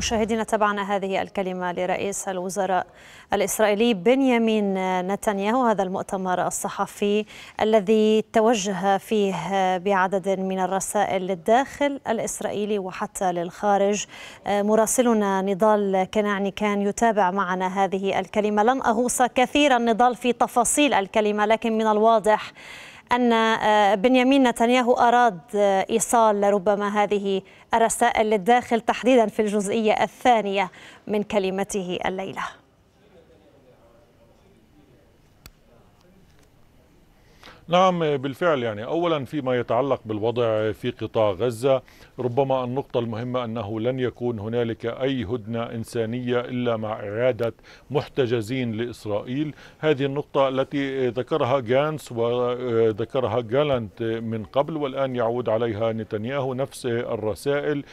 مشاهدينا تابعنا هذه الكلمة لرئيس الوزراء الإسرائيلي بنيامين نتنياهو هذا المؤتمر الصحفي الذي توجه فيه بعدد من الرسائل للداخل الإسرائيلي وحتى للخارج مراسلنا نضال كنعني كان يتابع معنا هذه الكلمة لن أغوص كثيرا نضال في تفاصيل الكلمة لكن من الواضح أن آه، بنيامين نتنياهو أراد آه، إيصال ربما هذه الرسائل للداخل تحديدا في الجزئية الثانية من كلمته الليلة نعم بالفعل يعني أولا فيما يتعلق بالوضع في قطاع غزة ربما النقطة المهمة أنه لن يكون هنالك أي هدنة إنسانية إلا مع إعادة محتجزين لإسرائيل هذه النقطة التي ذكرها جانس وذكرها جالانت من قبل والآن يعود عليها نتنياهو نفس الرسائل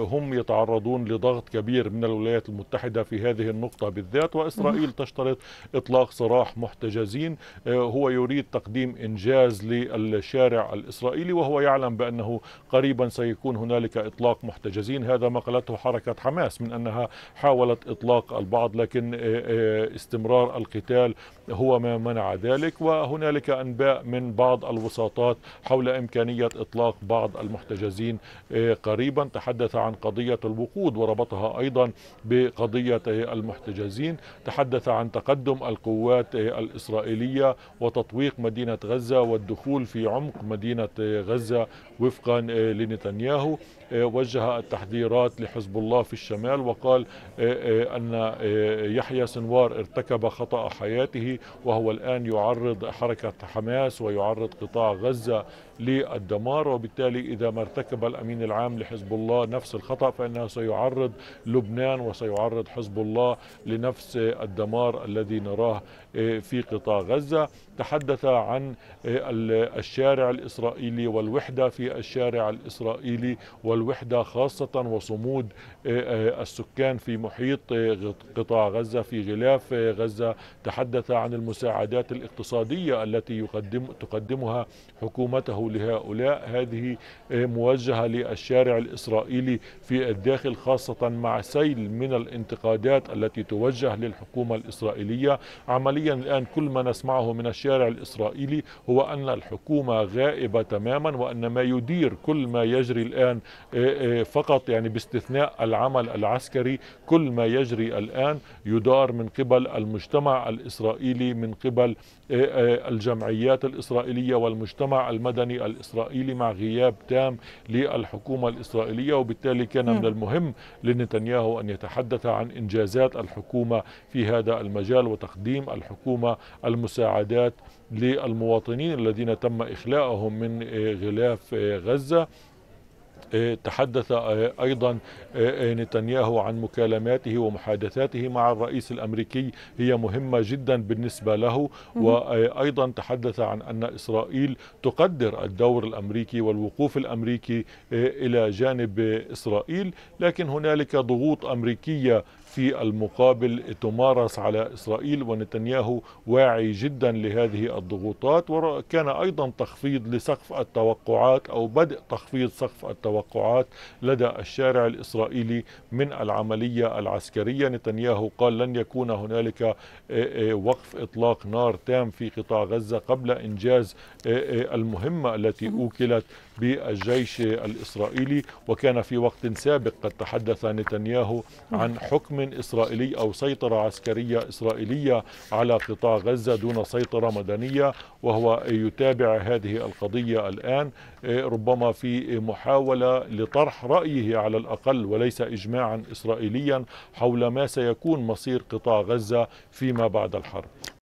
هم يتعرضون لضغط كبير من الولايات المتحدة في هذه النقطة بالذات وإسرائيل تشترط إطلاق سراح محتجزين هو يريد تقديم تقديم إنجاز للشارع الإسرائيلي وهو يعلم بأنه قريبا سيكون هنالك إطلاق محتجزين هذا ما قالته حركة حماس من أنها حاولت إطلاق البعض لكن استمرار القتال هو ما منع ذلك وهنالك أنباء من بعض الوساطات حول إمكانية إطلاق بعض المحتجزين قريبا تحدث عن قضية الوقود وربطها أيضا بقضية المحتجزين تحدث عن تقدم القوات الإسرائيلية وتطويق مدينة مدينة غزة والدخول في عمق مدينة غزة وفقا آه، لنتنياهو آه، وجه التحذيرات لحزب الله في الشمال وقال آه، أن يحيى سنوار ارتكب خطأ حياته وهو الآن يعرض حركة حماس ويعرض قطاع غزة للدمار وبالتالي إذا ما ارتكب الأمين العام لحزب الله نفس الخطأ فإنه سيعرض لبنان وسيعرض حزب الله لنفس الدمار الذي نراه في قطاع غزة تحدث عن عن آه، الشارع الإسرائيلي والوحدة في الشارع الإسرائيلي والوحدة خاصة وصمود آه، آه، السكان في محيط قطاع غزة في غلاف غزة تحدث عن المساعدات الاقتصادية التي يقدم تقدمها حكومته لهؤلاء هذه موجهة للشارع الإسرائيلي في الداخل خاصة مع سيل من الانتقادات التي توجه للحكومة الإسرائيلية عمليا الآن كل ما نسمعه من الشارع الإسرائيلي سبيلي هو أن الحكومة غائبة تماما وأن ما يدير كل ما يجري الآن إيه، إيه، فقط يعني باستثناء العمل العسكري كل ما يجري الآن يدار من قبل المجتمع الإسرائيلي من قبل إيه، الجمعيات الإسرائيلية والمجتمع المدني الإسرائيلي مع غياب تام للحكومة الإسرائيلية وبالتالي كان نعم. من المهم لنتنياهو أن يتحدث عن إنجازات الحكومة في هذا المجال وتقديم الحكومة المساعدات للمواطنين الذين تم إخلاءهم من آه، غلاف آه، غزة آه، تحدث ايضا نتنياهو عن مكالماته ومحادثاته مع الرئيس الامريكي هي مهمه جدا بالنسبه له وايضا تحدث عن ان اسرائيل تقدر الدور الامريكي والوقوف الامريكي الى جانب اسرائيل لكن هنالك ضغوط امريكيه في المقابل تمارس على إسرائيل ونتنياهو واعي جدا لهذه الضغوطات وكان أيضا تخفيض لسقف التوقعات أو بدء تخفيض سقف التوقعات لدى الشارع الإسرائيلي من العملية العسكرية نتنياهو قال لن يكون هنالك وقف إطلاق نار تام في قطاع غزة قبل إنجاز المهمة التي أوكلت بالجيش الإسرائيلي وكان في وقت سابق قد تحدث نتنياهو عن حكم إسرائيلي أو سيطرة عسكرية إسرائيلية على قطاع غزة دون سيطرة مدنية وهو يتابع هذه القضية الآن إيه، ربما في محاولة لطرح رأيه على الأقل وليس إجماعا إسرائيليا حول ما سيكون مصير قطاع غزة فيما بعد الحرب